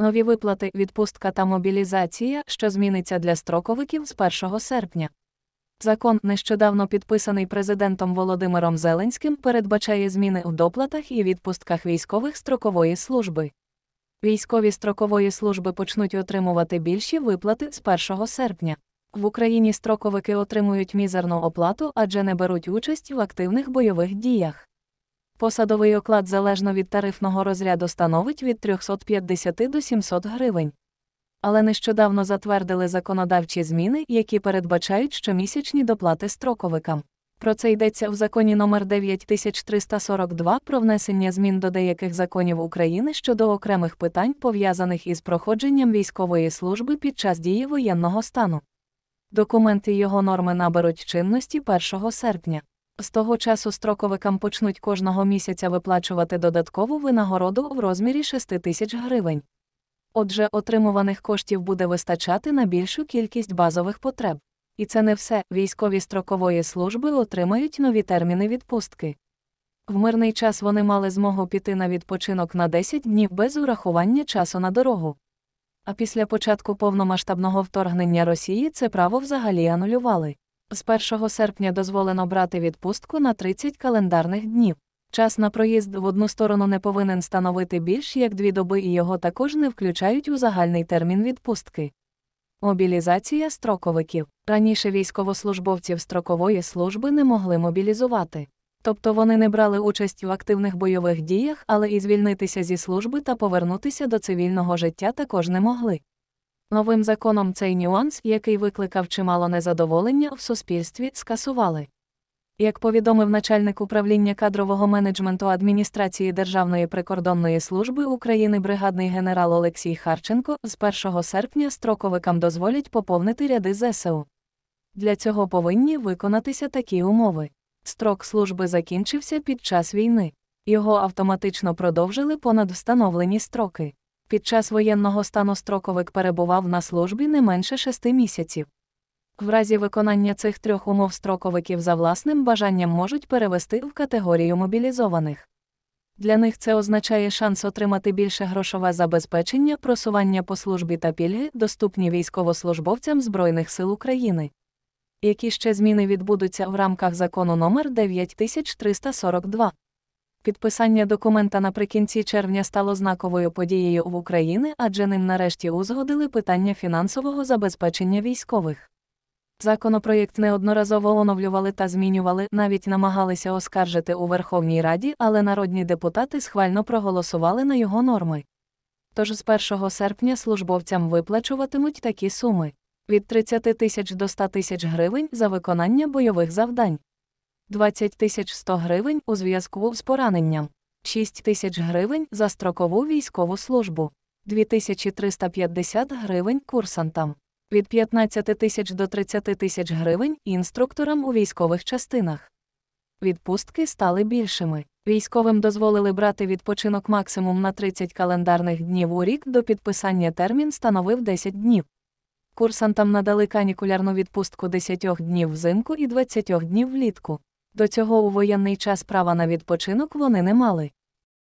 Нові виплати, відпустка та мобілізація, що зміниться для строковиків з 1 серпня. Закон, нещодавно підписаний президентом Володимиром Зеленським, передбачає зміни у доплатах і відпустках військових строкової служби. Військові строкової служби почнуть отримувати більші виплати з 1 серпня. В Україні строковики отримують мізерну оплату, адже не беруть участь в активних бойових діях. Посадовий оклад залежно від тарифного розряду становить від 350 до 700 гривень. Але нещодавно затвердили законодавчі зміни, які передбачають щомісячні доплати строковикам. Про це йдеться в законі номер 9342 про внесення змін до деяких законів України щодо окремих питань, пов'язаних із проходженням військової служби під час дії воєнного стану. Документи його норми наберуть чинності 1 серпня. З того часу строковикам почнуть кожного місяця виплачувати додаткову винагороду в розмірі 6 тисяч гривень. Отже, отримуваних коштів буде вистачати на більшу кількість базових потреб. І це не все військові строкової служби отримають нові терміни відпустки. В мирний час вони мали змогу піти на відпочинок на 10 днів без урахування часу на дорогу. А після початку повномасштабного вторгнення Росії це право взагалі анулювали. З 1 серпня дозволено брати відпустку на 30 календарних днів. Час на проїзд в одну сторону не повинен становити більш як дві доби, і його також не включають у загальний термін відпустки. Мобілізація строковиків раніше військовослужбовців строкової служби не могли мобілізувати. Тобто вони не брали участь в активних бойових діях, але і звільнитися зі служби та повернутися до цивільного життя також не могли. Новим законом цей нюанс, який викликав чимало незадоволення в суспільстві, скасували. Як повідомив начальник управління кадрового менеджменту адміністрації Державної прикордонної служби України бригадний генерал Олексій Харченко, з 1 серпня строковикам дозволять поповнити ряди ЗСУ. Для цього повинні виконатися такі умови. Строк служби закінчився під час війни. Його автоматично продовжили понад встановлені строки. Під час воєнного стану строковик перебував на службі не менше шести місяців. В разі виконання цих трьох умов строковиків за власним бажанням можуть перевести в категорію мобілізованих. Для них це означає шанс отримати більше грошове забезпечення, просування по службі та пільги, доступні військовослужбовцям Збройних сил України. Які ще зміни відбудуться в рамках закону номер 9342 Підписання документа наприкінці червня стало знаковою подією в Україні, адже ним нарешті узгодили питання фінансового забезпечення військових. Законопроєкт неодноразово оновлювали та змінювали, навіть намагалися оскаржити у Верховній Раді, але народні депутати схвально проголосували на його норми. Тож з 1 серпня службовцям виплачуватимуть такі суми від 30 тисяч до 100 тисяч гривень за виконання бойових завдань. 20 тисяч 100 гривень у зв'язку з пораненням, 6 тисяч гривень за строкову військову службу, 2350 гривень курсантам, від 15 тисяч до 30 тисяч гривень інструкторам у військових частинах. Відпустки стали більшими. Військовим дозволили брати відпочинок максимум на 30 календарних днів у рік до підписання термін становив 10 днів. Курсантам надали канікулярну відпустку 10 днів взимку і 20 днів влітку. До цього у воєнний час права на відпочинок вони не мали.